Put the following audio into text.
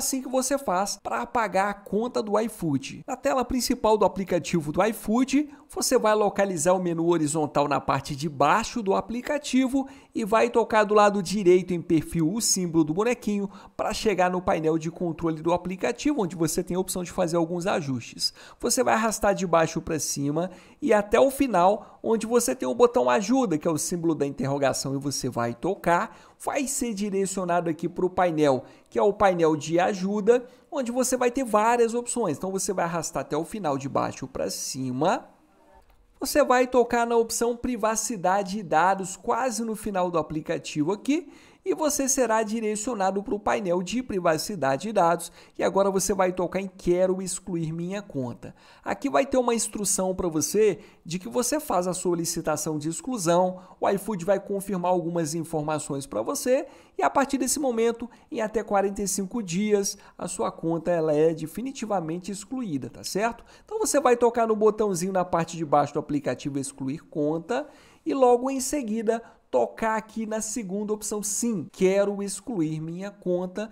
assim que você faz para apagar a conta do iFood. Na tela principal do aplicativo do iFood, você vai localizar o menu horizontal na parte de baixo do aplicativo e vai tocar do lado direito em perfil o símbolo do bonequinho para chegar no painel de controle do aplicativo, onde você tem a opção de fazer alguns ajustes. Você vai arrastar de baixo para cima e até o final, onde você tem o botão ajuda, que é o símbolo da interrogação e você vai tocar vai ser direcionado aqui para o painel, que é o painel de ajuda, onde você vai ter várias opções. Então você vai arrastar até o final de baixo para cima. Você vai tocar na opção privacidade e dados quase no final do aplicativo aqui e você será direcionado para o painel de privacidade de dados e agora você vai tocar em quero excluir minha conta. Aqui vai ter uma instrução para você de que você faz a solicitação de exclusão, o iFood vai confirmar algumas informações para você e a partir desse momento, em até 45 dias, a sua conta ela é definitivamente excluída, tá certo? Então você vai tocar no botãozinho na parte de baixo do aplicativo excluir conta e logo em seguida tocar aqui na segunda opção, sim, quero excluir minha conta